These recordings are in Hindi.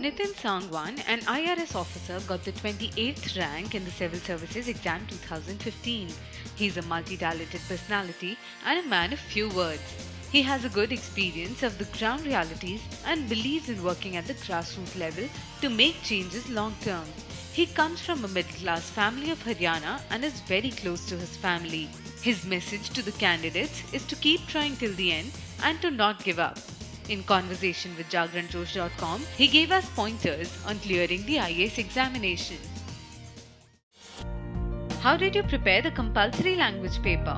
Nitin Sangwan, an IRS officer, got the 28th rank in the Civil Services Exam 2015. He's a multi-talented personality and a man of few words. He has a good experience of the ground realities and believes in working at the grassroots level to make changes long term. He comes from a middle class family of Haryana and is very close to his family. His message to the candidates is to keep trying till the end and to not give up. In conversation with JagranJosh.com, he gave us pointers on clearing the IAS examination. How did you prepare the compulsory language paper?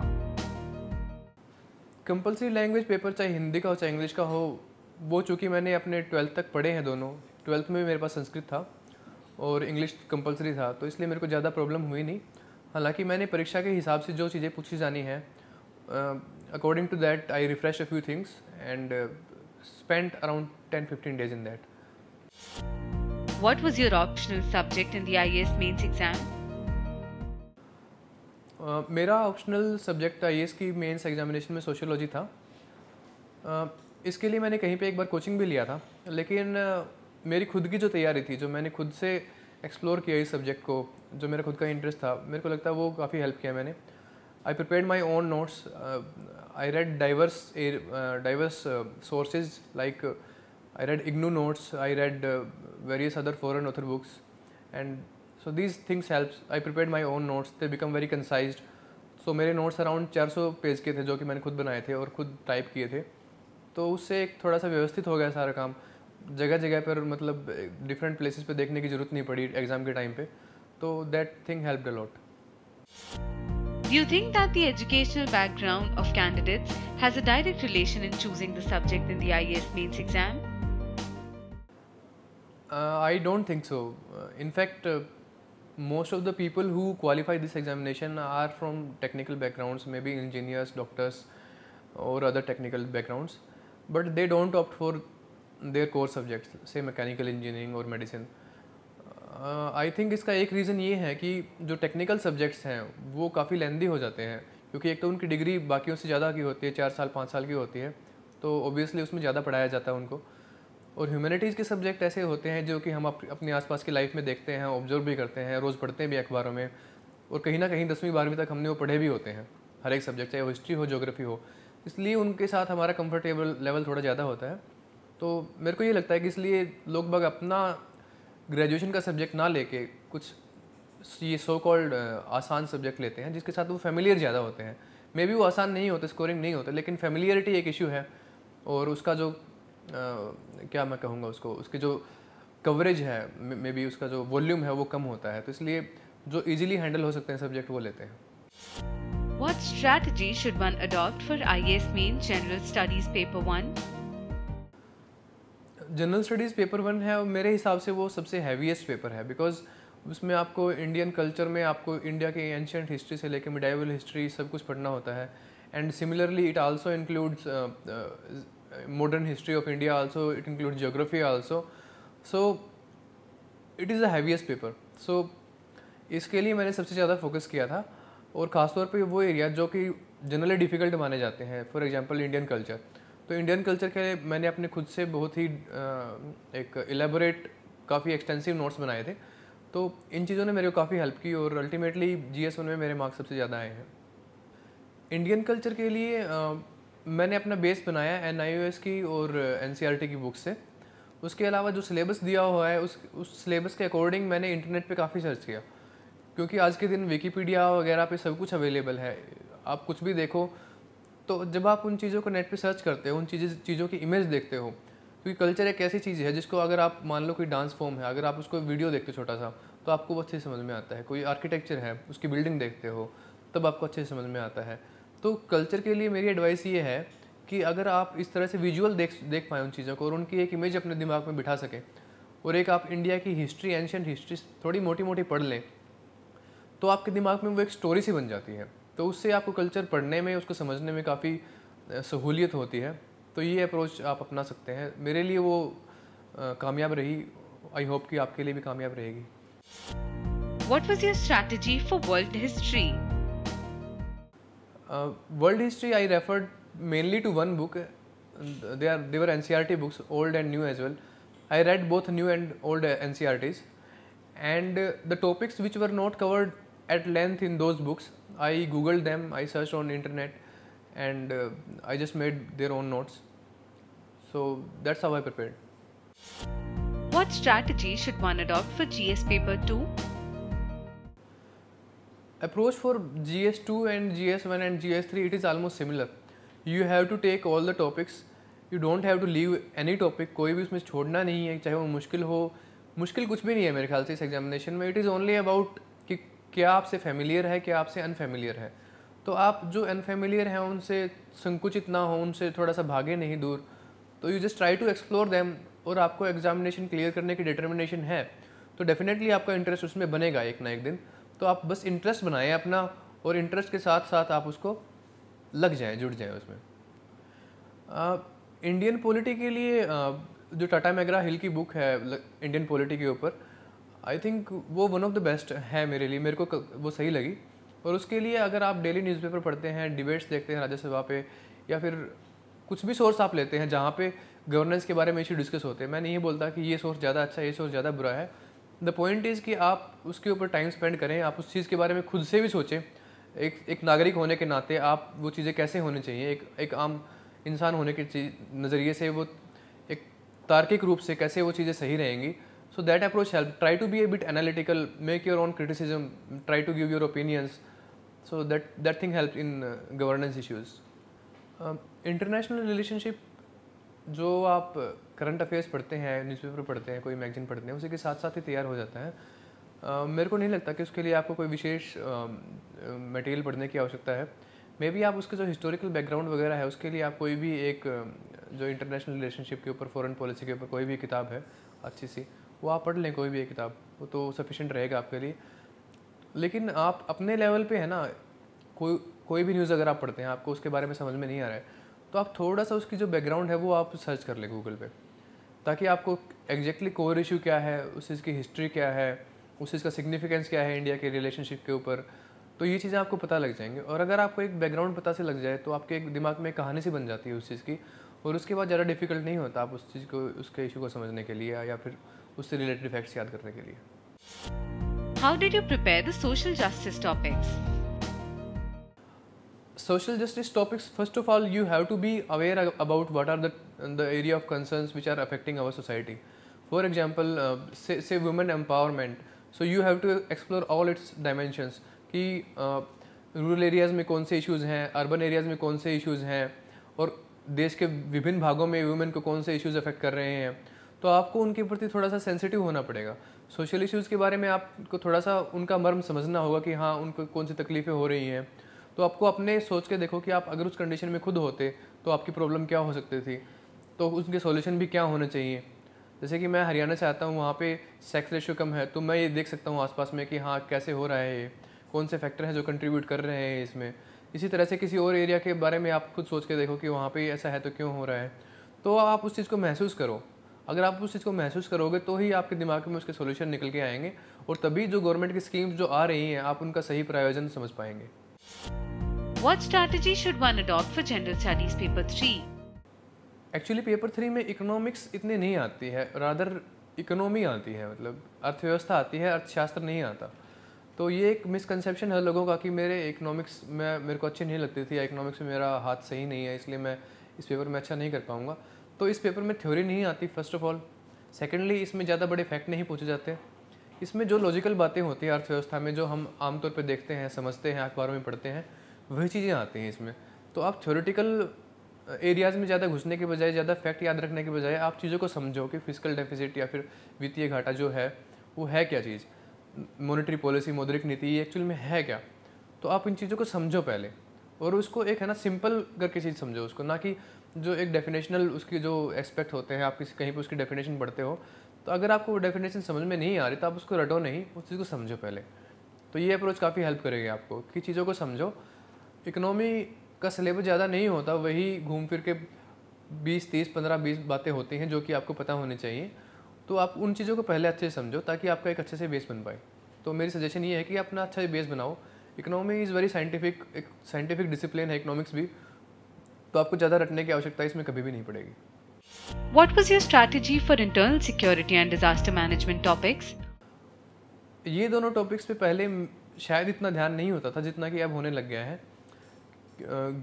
Compulsory language paper चाहे हिंदी का हो चाहे इंग्लिश का हो वो चूँकि मैंने अपने ट्वेल्थ तक पढ़े हैं दोनों ट्वेल्थ में भी मेरे पास संस्कृत था और इंग्लिश कंपलसरी था तो इसलिए मेरे को ज़्यादा प्रॉब्लम हुई नहीं हालांकि मैंने परीक्षा के हिसाब से जो चीज़ें पूछी जानी हैं according to that I refresh a few things and spent around 10 15 days in that. What was your optional subject in the IAS mains exam? Uh, मेरा ऑप्शनल सब्जेक्ट आई की मेंस एग्जामिनेशन में सोशियोलॉजी था uh, इसके लिए मैंने कहीं पे एक बार कोचिंग भी लिया था लेकिन uh, मेरी खुद की जो तैयारी थी जो मैंने खुद से एक्सप्लोर किया इस सब्जेक्ट को जो मेरा खुद का इंटरेस्ट था मेरे को लगता है वो काफ़ी हेल्प किया मैंने I prepare my own notes uh, I read diverse uh, diverse uh, sources like uh, I read IGNU notes, I read uh, various other foreign author books, and so these things helps. I prepared my own notes. They become very concised. So मेरे नोट्स अराउंड 400 पेज के थे जो कि मैंने खुद बनाए थे और खुद टाइप किए थे तो उससे एक थोड़ा सा व्यवस्थित हो गया सारा काम जगह जगह पर मतलब डिफरेंट प्लेसेस पे देखने की ज़रूरत नहीं पड़ी एग्ज़ाम के टाइम पे तो that thing help a lot Do you think that the educational background of candidates has a direct relation in choosing the subject in the IAS mains exam? Uh, I don't think so. Uh, in fact, uh, most of the people who qualify this examination are from technical backgrounds, maybe engineers, doctors, or other technical backgrounds, but they don't opt for their core subjects, say mechanical engineering or medicine. I think इसका एक रीज़न ये है कि जो टेक्निकल सब्जेक्ट्स हैं वो काफ़ी लेंदी हो जाते हैं क्योंकि एक तो उनकी डिग्री बाकियों से ज़्यादा की होती है चार साल पाँच साल की होती है तो ओबियसली उसमें ज़्यादा पढ़ाया जाता है उनको और ह्यूमैनिटीज़ के सब्जेक्ट ऐसे होते हैं जो कि हम अप, अपने आसपास की लाइफ में देखते हैं ऑब्जर्व भी करते हैं रोज़ पढ़ते भी अखबारों में और कहीं ना कहीं दसवीं बारहवीं तक हमने वो पढ़े भी होते हैं हर एक सब्जेक्ट चाहे वो हिस्ट्री हो जोग्राफी हो इसलिए उनके साथ हमारा कंफर्टेबल लेवल थोड़ा ज़्यादा होता है तो मेरे को ये लगता है कि इसलिए लोग अपना ग्रेजुएशन का सब्जेक्ट ना लेके कुछ ये सो कॉल्ड आसान सब्जेक्ट लेते हैं जिसके साथ वो फेमिलियर ज़्यादा होते हैं मे बी वो आसान नहीं होते स्कोरिंग नहीं होते लेकिन फेमिलियरिटी एक इशू है और उसका जो आ, क्या मैं कहूँगा उसको उसके जो कवरेज है मे बी उसका जो वॉल्यूम है वो कम होता है तो इसलिए जो इजीली हैंडल हो सकते हैं सब्जेक्ट वो लेते हैं What strategy should one adopt for IAS Main General Studies Paper 1? General studies paper one है और मेरे हिसाब से वो सबसे हैवीएस्ट पेपर है बिकॉज उसमें आपको इंडियन कल्चर में आपको इंडिया के एंशंट हिस्ट्री से लेकर मिडाइवल हिस्ट्री सब कुछ पढ़ना होता है and similarly it also includes modern history of India also it include geography also so it is the heaviest paper सो इसके लिए मैंने सबसे ज़्यादा फोकस किया था और ख़ासतौर पर वो एरिया जो कि जनरली डिफ़िकल्ट माने जाते हैं फॉर एग्जाम्पल इंडियन कल्चर तो इंडियन कल्चर के लिए मैंने अपने खुद से बहुत ही एक एलेबोरेट काफ़ी एक्सटेंसिव नोट्स बनाए थे तो इन चीज़ों ने मेरे को काफ़ी हेल्प की और अल्टीमेटली जी एस में मेरे मार्क्स सबसे ज़्यादा आए हैं इंडियन कल्चर के लिए मैंने अपना बेस बनाया एन आई एस की और एन सी आर टी की बुक से उसके अलावा जो सिलेबस दिया हुआ है उस उस सिलेबस के अकॉर्डिंग मैंने इंटरनेट पे काफ़ी सर्च किया क्योंकि आज के दिन विकीपीडिया वगैरह पे सब कुछ अवेलेबल है आप कुछ भी देखो तो जब आप उन चीज़ों को नेट पे सर्च करते हो उन चीज़ चीज़ों की इमेज देखते हो क्योंकि तो कल्चर एक ऐसी चीज़ है जिसको अगर आप मान लो कोई डांस फॉर्म है अगर आप उसको वीडियो देखते हो छोटा सा तो आपको वो अच्छे समझ में आता है कोई आर्किटेक्चर है उसकी बिल्डिंग देखते हो तब आपको अच्छे से समझ में आता है तो कल्चर के लिए मेरी एडवाइस ये है कि अगर आप इस तरह से विजुअल देख देख पाएँ उन चीज़ों को और उनकी एक इमेज अपने दिमाग में बिठा सकें और एक आप इंडिया की हिस्ट्री एनशियट हिस्ट्री थोड़ी मोटी मोटी पढ़ लें तो आपके दिमाग में वो एक स्टोरी सी बन जाती है तो उससे आपको कल्चर पढ़ने में उसको समझने में काफ़ी सहूलियत होती है तो ये अप्रोच आप अपना सकते हैं मेरे लिए वो कामयाब रही आई होप कि आपके लिए भी कामयाब रहेगी what was your strategy for world history world history I refer mainly to one book C R T books old and new age well I read both new and old N C R Ts and the topics which were not covered at length in those books I googled them, I searched on internet and uh, I just made their own notes. So that's how I prepared. What strategy should one adopt for GS paper 2? Approach for GS2 and GS1 and GS3 it is almost similar. You have to take all the topics. You don't have to leave any topic. कोई भी उसमें छोड़ना नहीं है चाहे वो मुश्किल हो मुश्किल कुछ भी नहीं है मेरे ख्याल से इस एग्जामिनेशन में इट इज़ ओनली अबाउट क्या आपसे फेमिलियर है क्या आपसे अनफेमिलियर है तो आप जो अनफेमिलियर हैं उनसे संकुचित ना हो उनसे थोड़ा सा भागे नहीं दूर तो you just try to explore them और आपको एग्जामिनेशन क्लियर करने की डिटर्मिनेशन है तो डेफिनेटली आपका इंटरेस्ट उसमें बनेगा एक ना एक दिन तो आप बस इंटरेस्ट बनाएं अपना और इंटरेस्ट के साथ साथ आप उसको लग जाएं जुड़ जाएं उसमें इंडियन पॉलिटी के लिए आ, जो टाटा मैगरा हिल की बुक है इंडियन पॉलिटी के ऊपर आई थिंक वो वन ऑफ द बेस्ट है मेरे लिए मेरे को वो सही लगी और उसके लिए अगर आप डेली न्यूज़पेपर पढ़ते हैं डिबेट्स देखते हैं राज्यसभा पे या फिर कुछ भी सोर्स आप लेते हैं जहाँ पे गवर्नेंस के बारे में इशू डिस्कस होते हैं मैं नहीं बोलता कि ये सोर्स ज़्यादा अच्छा है ये सोर्स ज़्यादा बुरा है द पॉइंट इज़ कि आप उसके ऊपर टाइम स्पेंड करें आप उस चीज़ के बारे में खुद से भी सोचें एक एक नागरिक होने के नाते आप वो चीज़ें कैसे होनी चाहिए एक एक आम इंसान होने के नज़रिए से वो एक तार्किक रूप से कैसे वो चीज़ें सही रहेंगी so that approach help try to be a bit analytical make your own criticism try to give your opinions so that that thing help in governance issues international relationship जो आप करंट uh, अफेयर्स पढ़ते हैं न्यूज़पेपर पढ़ते हैं कोई मैगजीन पढ़ते हैं उसी के साथ साथ ही तैयार हो जाता है uh, मेरे को नहीं लगता कि उसके लिए आपको कोई विशेष मटेरियल um, uh, पढ़ने की आवश्यकता है मे बी आप उसके जो हिस्टोरिकल बैकग्राउंड वगैरह है उसके लिए आप कोई भी एक um, जो इंटरनेशनल रिलेशनशिप के ऊपर फॉरेन पॉलिसी के ऊपर कोई भी किताब है अच्छी सी वो आप पढ़ लें कोई भी एक किताब वो तो सफिशेंट रहेगा आपके लिए लेकिन आप अपने लेवल पे है ना कोई कोई भी न्यूज़ अगर आप पढ़ते हैं आपको उसके बारे में समझ में नहीं आ रहा है तो आप थोड़ा सा उसकी जो बैकग्राउंड है वो आप सर्च कर लें गूगल पे ताकि आपको एग्जैक्टली कोर इशू क्या है उस चीज़ की हिस्ट्री क्या है उस चीज़ का सिग्निफिकेंस क्या है इंडिया के रिलेशनशिप के ऊपर तो ये चीज़ें आपको पता लग जाएंगी और अगर आपको एक बैकग्राउंड पता से लग जाए तो आपके एक दिमाग में कहानी सी बन जाती है उस चीज़ की और उसके बाद ज़्यादा डिफिकल्ट नहीं होता आप उस चीज़ को उसके इशू को समझने के लिए या फिर उससे रिलेटेड फैक्ट्स याद करने के लिए how did you prepare the social justice topics social justice topics first of all you have to be aware about what are the the area of concerns which are affecting our society for example say women empowerment so you have to explore all its dimensions कि रूरल uh, एरियाज़ में कौन से इश्यूज़ हैं अर्बन एरियाज़ में कौन से इश्यूज़ हैं और देश के विभिन्न भागों में वुमेन को कौन से इश्यूज़ अफेक्ट कर रहे हैं तो आपको उनके प्रति थोड़ा सा सेंसिटिव होना पड़ेगा सोशल इश्यूज़ के बारे में आपको थोड़ा सा उनका मर्म समझना होगा कि हाँ उनको कौन सी तकलीफ़ें हो रही हैं तो आपको अपने सोच के देखो कि आप अगर उस कंडीशन में खुद होते तो आपकी प्रॉब्लम क्या हो सकती थी तो उनके सोल्यूशन भी क्या होने चाहिए जैसे कि मैं हरियाणा से आता हूँ वहाँ पे सेक्स रेशियो कम है तो मैं ये देख सकता हूँ आसपास में कि हाँ कैसे हो रहा है ये कौन से फैक्टर हैं जो कंट्रीब्यूट कर रहे हैं इसमें इसी तरह से किसी और एरिया के बारे में आप खुद सोच के देखो कि वहाँ पे ऐसा है तो क्यों हो रहा है तो आप उस चीज़ को महसूस करो अगर आप उस चीज़ को महसूस करोगे तो ही आपके दिमाग में उसके सोल्यूशन निकल के आएंगे और तभी जो गवर्नमेंट की स्कीम्स जो आ रही हैं आप उनका सही प्रायोजन समझ पाएंगे What strategy should one adopt for General Studies Paper 3? Actually paper three में इकोनॉमिक्स इतने नहीं आती है rather इकोनॉमी आती है मतलब अर्थव्यवस्था आती है अर्थशास्त्र नहीं आता तो ये एक मिसकनसेप्शन है लोगों का कि मेरे इकोनॉमिक्स में मेरे को अच्छी नहीं लगती थी इकोनॉमिक्स में मेरा हाथ सही नहीं है इसलिए मैं इस पेपर में अच्छा नहीं कर पाऊँगा तो इस पेपर में थ्योरी नहीं आती फर्स्ट ऑफ ऑल सेकेंडली इसमें ज़्यादा बड़े फैक्ट नहीं पूछे जाते इसमें जो लॉजिकल बातें होती हैं अर्थव्यवस्था में जो हम आमतौर पर देखते हैं समझते हैं अखबारों में पढ़ते हैं वही चीज़ें आती हैं इसमें तो आप थ्योरेटिकल एरियाज़ में ज़्यादा घुसने के बजाय ज़्यादा फैक्ट याद रखने के बजाय आप चीज़ों को समझो कि फिजिकल डेफिसिट या फिर वित्तीय घाटा जो है वो है क्या चीज़ मॉनेटरी पॉलिसी मौद्रिक नीति ये एक्चुअल में है क्या तो आप इन चीज़ों को समझो पहले और उसको एक है ना सिंपल करके चीज़ समझो उसको ना कि जो एक डेफिनेशनल उसकी जो एस्पेक्ट होते हैं आप किसी कहीं पर उसकी डेफिनेशन पढ़ते हो तो अगर आपको वो डेफिनेशन समझ में नहीं आ रही तो आप उसको रटो नहीं उस चीज़ को समझो पहले तो ये अप्रोच काफ़ी हेल्प करेगी आपको कि चीज़ों को समझो इकनॉमी का सिलेबस ज़्यादा नहीं होता वही घूम फिर के बीस तीस पंद्रह बीस बातें होती हैं जो कि आपको पता होनी चाहिए तो आप उन चीज़ों को पहले अच्छे से समझो ताकि आपका एक अच्छे से बेस बन पाए तो मेरी सजेशन ये है कि अपना अच्छा बेस बनाओ इकोनॉमी इज़ वेरी साइंटिफिक एक साइंटिफिक डिसिप्लिन है इकोनॉमिक्स भी तो आपको ज़्यादा रटने की आवश्यकता इसमें कभी भी नहीं पड़ेगी what was your strategy for internal security and disaster management topics ये दोनों टॉपिक्स पे पहले शायद इतना ध्यान नहीं होता था जितना कि अब होने लग गया है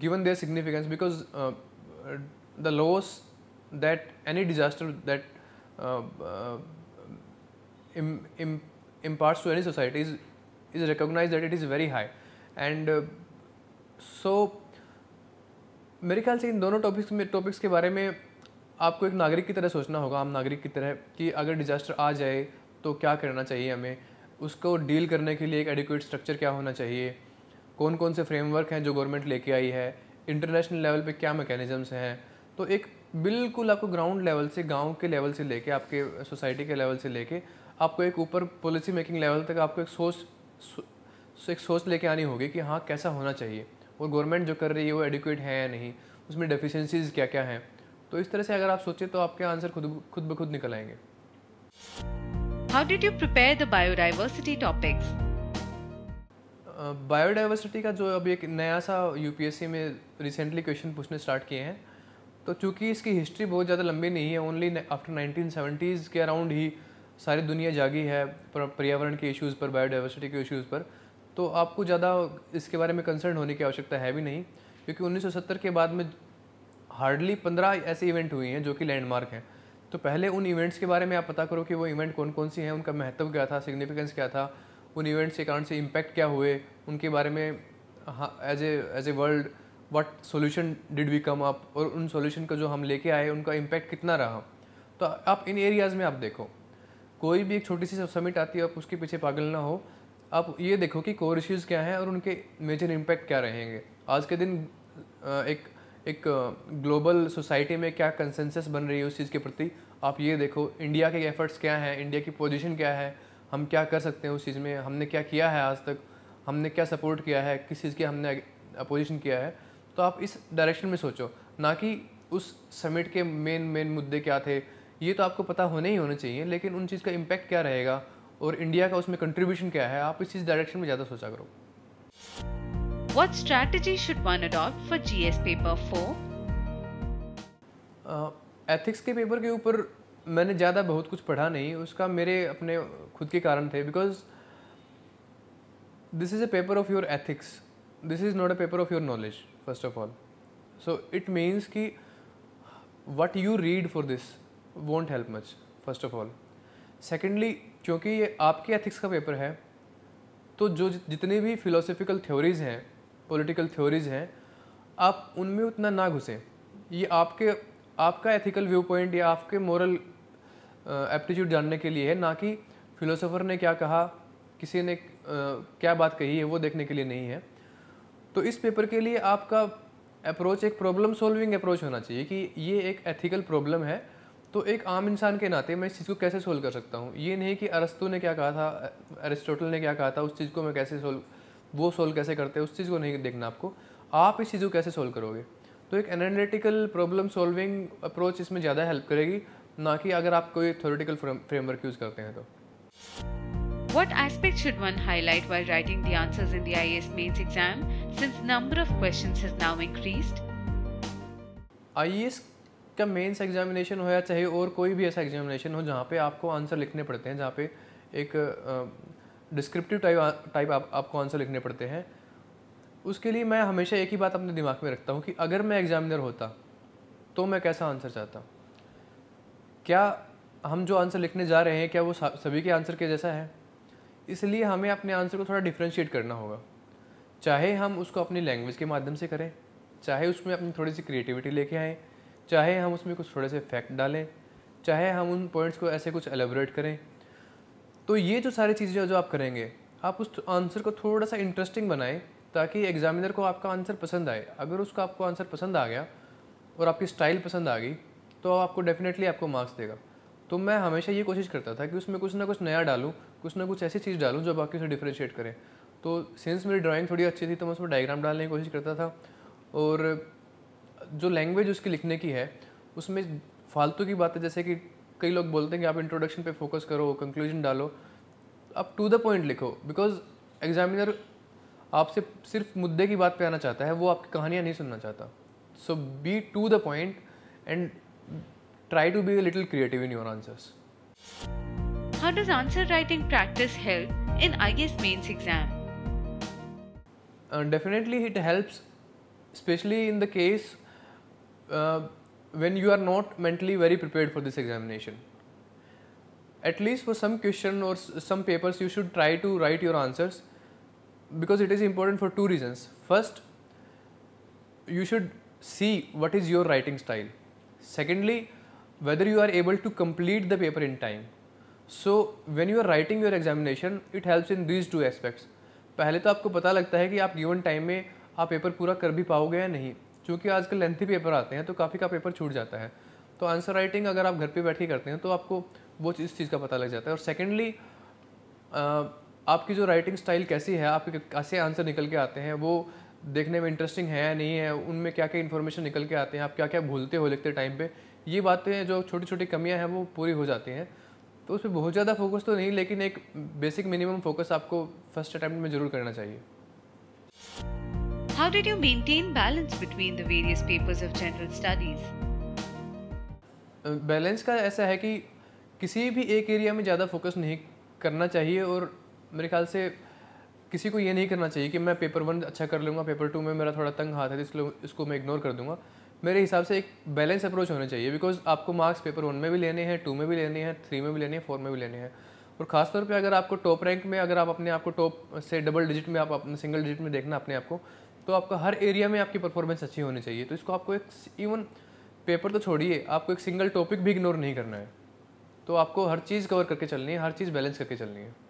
given their significance because the loss that any disaster that impart to any society is is recognized that it is very high and so uh, so, मेरे ख्याल से इन दोनों टॉपिक्स में टॉपिक्स के बारे में आपको एक नागरिक की तरह सोचना होगा आम नागरिक की तरह कि अगर डिजास्टर आ जाए तो क्या करना चाहिए हमें उसको डील करने के लिए एक एडिक्यूट स्ट्रक्चर क्या होना चाहिए कौन कौन से फ्रेमवर्क हैं जो गवर्नमेंट लेके आई है इंटरनेशनल लेवल पे क्या मैकेनिज़म्स हैं तो एक बिल्कुल आपको ग्राउंड लेवल से गांव के लेवल से लेके आपके सोसाइटी के लेवल से लेके आपको एक ऊपर पॉलिसी मेकिंग लेवल तक आपको एक सोच एक सोच लेके आनी होगी कि हाँ कैसा होना चाहिए और गवर्नमेंट जो कर रही है वो एडिक्यूट है या नहीं उसमें डेफिशिएंसीज क्या क्या हैं तो इस तरह से अगर आप सोचें तो आपके आंसर खुद खुद ब खुद निकल आएंगे how did you prepare the biodiversity topics biodiversity का जो अभी एक नया सा यूपीएससी में रिसेंटली क्वेश्चन पूछने स्टार्ट किए हैं तो चूंकि इसकी हिस्ट्री बहुत ज़्यादा लंबी नहीं है ओनली आफ्टर नाइनटीन सेवेंटीज़ के अराउंड ही सारी दुनिया जागी है पर्यावरण के इश्यूज़ पर बायोडाइवर्सिटी के इश्यूज़ पर तो आपको ज़्यादा इसके बारे में कंसर्न होने की आवश्यकता है भी नहीं क्योंकि 1970 के बाद में हार्डली पंद्रह ऐसे इवेंट हुए हैं जो कि लैंडमार्क हैं तो पहले उन इवेंट्स के बारे में आप पता करो कि वो इवेंट कौन कौन सी हैं उनका महत्व क्या था सिग्निफिकेंस क्या था उन इवेंट्स के कारण से इम्पैक्ट क्या हुए उनके बारे में as a as a world what solution did we come up और उन सोल्यूशन का जो हम लेके आए उनका इम्पैक्ट कितना रहा तो आप इन एरियाज़ में आप देखो कोई भी एक छोटी सी समिट आती है आप उसके पीछे पागल ना हो आप ये देखो कि कोर इश्यूज़ क्या हैं और उनके मेजर इम्पैक्ट क्या रहेंगे आज के दिन एक एक ग्लोबल सोसाइटी में क्या कंसेंसस बन रही है उस चीज़ के प्रति आप ये देखो इंडिया के एफर्ट्स क्या हैं इंडिया की पोजीशन क्या है हम क्या कर सकते हैं उस चीज़ में हमने क्या किया है आज तक हमने क्या सपोर्ट किया है किस चीज़ की हमने अपोजिशन किया है तो आप इस डायरेक्शन में सोचो ना कि उस समिट के मेन मेन मुद्दे क्या थे ये तो आपको पता होने ही होना चाहिए लेकिन उन चीज़ का इम्पैक्ट क्या रहेगा और इंडिया का उसमें कंट्रीब्यूशन क्या है आप इस चीज़ डायरेक्शन में ज़्यादा सोचा करो What strategy should one adopt for GS paper 4? Ethics uh, के पेपर के ऊपर मैंने ज़्यादा बहुत कुछ पढ़ा नहीं उसका मेरे अपने खुद के कारण थे because this is a paper of your ethics this is not a paper of your knowledge first of all so it means कि what you read for this won't help much first of all secondly क्योंकि ये आपके एथिक्स का पेपर है तो जो जितनी भी फिलोसफिकल थ्योरीज़ हैं पॉलिटिकल थ्योरीज़ हैं आप उनमें उतना ना घुसें ये आपके आपका एथिकल व्यू पॉइंट या आपके मॉरल एप्टीट्यूड जानने के लिए है ना कि फिलोसोफर ने क्या कहा किसी ने क्या बात कही है वो देखने के लिए नहीं है तो इस पेपर के लिए आपका अप्रोच एक प्रॉब्लम सॉल्विंग अप्रोच होना चाहिए कि ये एक एथिकल प्रॉब्लम है तो एक आम इंसान के नाते मैं इस चीज़ को कैसे सोल्व कर सकता हूँ ये नहीं कि अरस्तु ने क्या कहा था अरिस्टोटल ने क्या कहा था उस चीज़ को मैं कैसे सोल्व वो सोल्व कैसे करते हैं उस चीज़ को नहीं देखना आपको आप इस चीज़ को कैसे सोल्व करोगे तो एक एनालिटिकल प्रॉब्लम सॉल्विंग अप्रोच इसमें ज़्यादा हेल्प करेगी ना कि अगर आप कोई थोरिटिकल फ्रेमवर्क यूज़ करते हैं तो What aspect should one highlight while writing the answers in the IAS mains exam since number of questions has now increased? IAS क्या मेंस एग्जामिनेशन हो या चाहे और कोई भी ऐसा एग्जामिनेशन हो जहाँ पे आपको आंसर लिखने पड़ते हैं जहाँ पे एक डिस्क्रिप्टिव टाइप टाइप आप, आपको आंसर लिखने पड़ते हैं उसके लिए मैं हमेशा एक ही बात अपने दिमाग में रखता हूँ कि अगर मैं एग्ज़ामिनर होता तो मैं कैसा आंसर चाहता क्या हम जो आंसर लिखने जा रहे हैं क्या वो सभी के आंसर के जैसा है इसलिए हमें अपने आंसर को थोड़ा डिफ्रेंशिएट करना होगा चाहे हम उसको अपनी लैंग्वेज के माध्यम से करें चाहे उसमें अपनी थोड़ी सी क्रिएटिविटी लेके आएँ चाहे हम उसमें कुछ थोड़े से फैक्ट डालें चाहे हम उन पॉइंट्स को ऐसे कुछ एलेबरेट करें तो ये जो सारी चीज़ें जो आप करेंगे आप उस आंसर को थोड़ा सा इंटरेस्टिंग बनाएं ताकि एग्जामिनर को आपका आंसर पसंद आए अगर उसको आपको आंसर पसंद आ गया और आपकी स्टाइल पसंद आ गई तो आपको डेफिनेटली आपको मार्क्स देगा तो मैं हमेशा ये कोशिश करता था कि उसमें कुछ ना कुछ नया डालूँ कुछ ना कुछ ऐसी चीज़ डालूँ जो बाकी उसे डिफ्रेंशिएट करें तो सिंस मेरी ड्राइंग थोड़ी अच्छी थी तो मैं उसमें डायग्राम डालने की कोशिश करता था और जो लैंग्वेज उसकी लिखने की है उसमें फालतू की बातें जैसे कि कई लोग बोलते हैं कि आप इंट्रोडक्शन पे फोकस करो कंक्लूजन डालो आप टू द पॉइंट लिखो बिकॉज एग्जामिनर आपसे सिर्फ मुद्दे की बात पे आना चाहता है वो आपकी कहानियाँ नहीं सुनना चाहता so be to the point and try to be a little creative in your answers how does answer writing practice help in IAS mains exam definitely it helps specially in the case uh, when you are not mentally very prepared for this examination at least for some question or some papers you should try to write your answers because it is important for two reasons first you should see what is your writing style secondly whether you are able to complete the paper in time so when you are writing your examination it helps in these two aspects पहले तो आपको पता लगता है कि आप गिवन टाइम में आप पेपर पूरा कर भी पाओगे या नहीं क्योंकि आजकल लेंथी पेपर आते हैं तो काफ़ी का पेपर छूट जाता है तो आंसर राइटिंग अगर आप घर पे बैठ के करते हैं तो आपको वो इस चीज़ का पता लग जाता है और सेकेंडली आपकी जो राइटिंग स्टाइल कैसी है आपके कैसे आंसर निकल के आते हैं वो देखने में इंटरेस्टिंग है या नहीं है उनमें क्या क्या इन्फॉर्मेशन निकल के आते हैं आप क्या क्या भूलते हो लिखते टाइम पे ये बातें जो छोटी छोटी कमियां हैं वो पूरी हो जाती हैं तो उस पर बहुत ज़्यादा फोकस तो नहीं लेकिन एक बेसिक मिनिमम फोकस आपको फर्स्ट अटैम्प्ट में ज़रूर करना चाहिए How did you maintain balance between the various papers of general studies? Balance uh, का ऐसा है कि किसी भी एक एरिया में ज़्यादा फोकस नहीं करना चाहिए और मेरे ख्याल से किसी को ये नहीं करना चाहिए कि मैं पेपर वन अच्छा कर लूँगा पेपर टू में मेरा थोड़ा तंग हाथ है तो इसलिए इसको मैं इग्नोर कर दूँगा मेरे हिसाब से एक बैलेंस अप्रोच होना चाहिए बिकॉज आपको मार्क्स पेपर वन में भी लेने हैं टू में भी लेने हैं थ्री में भी लेने हैं फोर में भी लेने हैं और ख़ासतौर पर अगर आपको टॉप रैंक में अगर आप अपने आप को टॉप से डबल डिजिट में आप अपने सिंगल डिजिट में देखना अपने आप को तो आपका हर एरिया में आपकी परफॉर्मेंस अच्छी होनी चाहिए तो इसको आपको एक इवन पेपर तो छोड़िए आपको एक सिंगल टॉपिक भी इग्नोर नहीं करना है तो आपको हर चीज़ कवर करके चलनी है हर चीज़ बैलेंस करके चलनी है